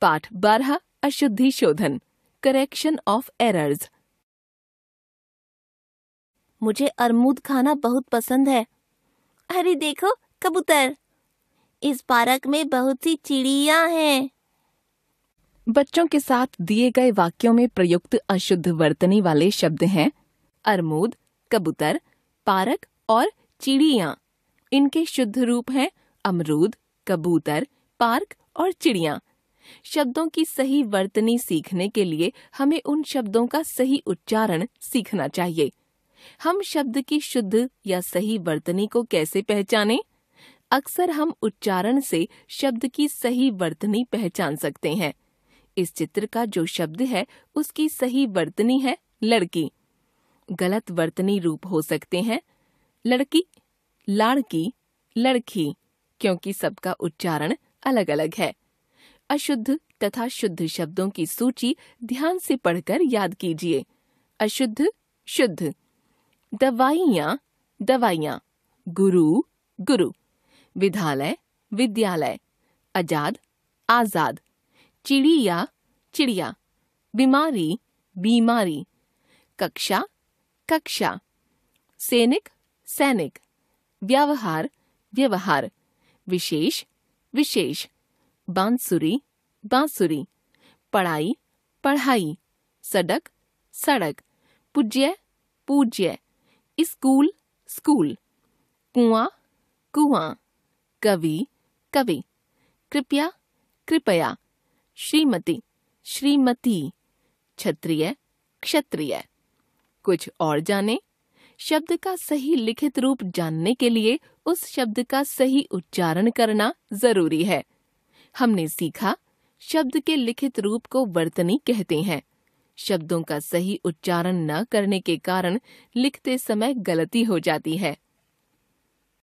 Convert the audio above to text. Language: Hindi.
पाठ बारह अशुद्धि शोधन करेक्शन ऑफ एरर्स मुझे अरमूद खाना बहुत पसंद है अरे देखो कबूतर इस पार्क में बहुत सी चिड़िया हैं। बच्चों के साथ दिए गए वाक्यों में प्रयुक्त अशुद्ध वर्तनी वाले शब्द हैं अरमूद कबूतर पारक और चिड़िया इनके शुद्ध रूप हैं अमरूद कबूतर पार्क और चिड़िया शब्दों की सही वर्तनी सीखने के लिए हमें उन शब्दों का सही उच्चारण सीखना चाहिए हम शब्द की शुद्ध या सही वर्तनी को कैसे पहचानें? अक्सर हम उच्चारण से शब्द की सही वर्तनी पहचान सकते हैं इस चित्र का जो शब्द है उसकी सही वर्तनी है लड़की गलत वर्तनी रूप हो सकते हैं लड़की लाड़की लड़की क्योंकि सबका उच्चारण अलग अलग है अशुद्ध तथा शुद्ध शब्दों की सूची ध्यान से पढ़कर याद कीजिए अशुद्ध शुद्ध दवाइया दवाइया गुरु गुरु विद्यालय विद्यालय आजाद आजाद चिड़िया चिड़िया बीमारी बीमारी कक्षा कक्षा सैनिक सैनिक व्यवहार व्यवहार विशेष विशेष बांसुरी बांसुरी पढ़ाई पढ़ाई सड़क सड़क पूज्य पूज्य स्कूल स्कूल कुआं कुआं कवि कवि कृपया कृपया श्रीमती श्रीमती क्षत्रिय क्षत्रिय कुछ और जाने शब्द का सही लिखित रूप जानने के लिए उस शब्द का सही उच्चारण करना जरूरी है हमने सीखा शब्द के लिखित रूप को वर्तनी कहते हैं शब्दों का सही उच्चारण न करने के कारण लिखते समय गलती हो जाती है